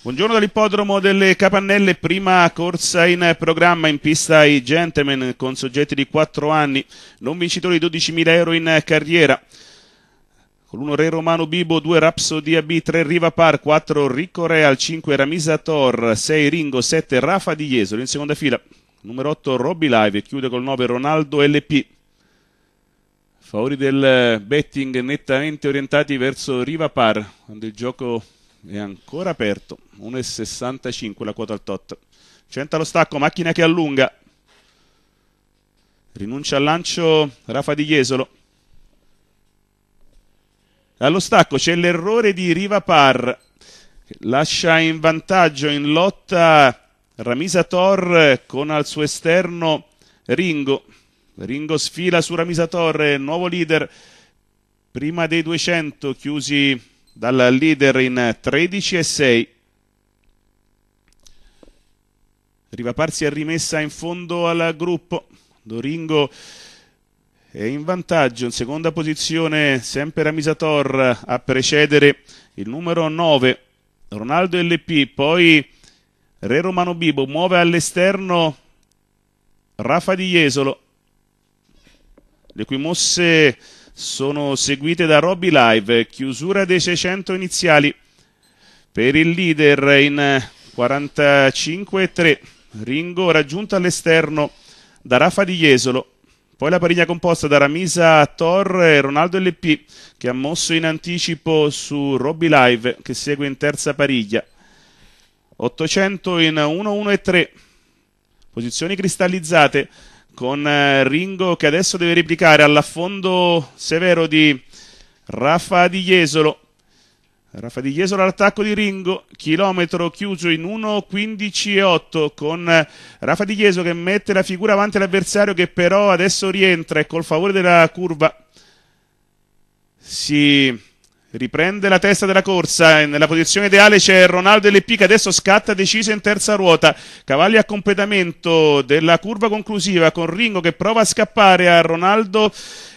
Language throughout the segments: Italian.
Buongiorno dall'ippodromo delle Capannelle, prima corsa in programma in pista i gentlemen con soggetti di 4 anni, non vincitori di 12.000 euro in carriera. Con 1 Re Romano Bibo, 2 Rapsodia B, 3 Riva Par, 4 Ricco Real, 5 Ramisa Tor, 6 Ringo, 7 Rafa Di Jesolo in seconda fila. Numero 8 Robby Live, chiude col 9 Ronaldo LP. Favori del betting nettamente orientati verso Riva Par, quando il gioco è ancora aperto 1,65 la quota al tot centra lo stacco, macchina che allunga rinuncia al lancio Rafa Di Chiesolo allo stacco c'è l'errore di Riva Par lascia in vantaggio in lotta Ramisa Tor con al suo esterno Ringo Ringo sfila su Ramisa Tor nuovo leader prima dei 200 chiusi dal leader in 13 e 6. Riva Parsi è rimessa in fondo al gruppo. Doringo è in vantaggio, in seconda posizione sempre Ramisator a precedere il numero 9, Ronaldo LP, poi Re Romano Bibo muove all'esterno Rafa Di Jesolo, le cui mosse sono seguite da Robby Live, chiusura dei 600 iniziali per il leader in 45-3, Ringo raggiunto all'esterno da Rafa Di Jesolo, poi la pariglia composta da Ramisa Tor e Ronaldo LP che ha mosso in anticipo su Robby Live che segue in terza pariglia. 800 in 1-1 e 3. Posizioni cristallizzate con eh, Ringo che adesso deve replicare all'affondo severo di Raffa di Jesolo. Raffa di Jesolo all'attacco di Ringo, chilometro chiuso in 1.15.8 con eh, Raffa di Jesolo che mette la figura avanti all'avversario che però adesso rientra e col favore della curva si riprende la testa della corsa, nella posizione ideale c'è Ronaldo Leppi che adesso scatta deciso in terza ruota, cavalli a completamento della curva conclusiva con Ringo che prova a scappare a Ronaldo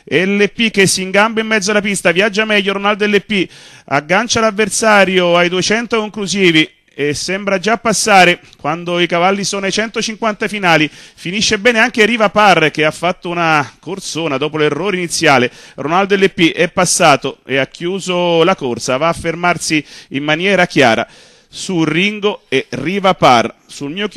LP che si ingamba in mezzo alla pista, viaggia meglio Ronaldo LP, aggancia l'avversario ai 200 conclusivi, e sembra già passare quando i cavalli sono ai 150 finali. Finisce bene anche Riva Parr che ha fatto una corsona dopo l'errore iniziale. Ronaldo LP è passato e ha chiuso la corsa, va a fermarsi in maniera chiara su Ringo e Riva Par. Sul mio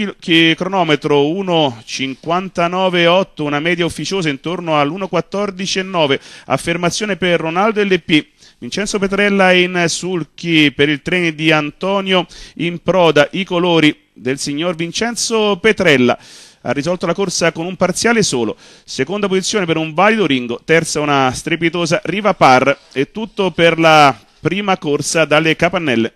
cronometro 1.59.8, una media ufficiosa intorno all'1.14.9. Affermazione per Ronaldo LP Vincenzo Petrella in sulchi per il treno di Antonio in proda i colori del signor Vincenzo Petrella ha risolto la corsa con un parziale solo, seconda posizione per un valido Ringo, terza una strepitosa Riva Par e tutto per la prima corsa dalle capannelle.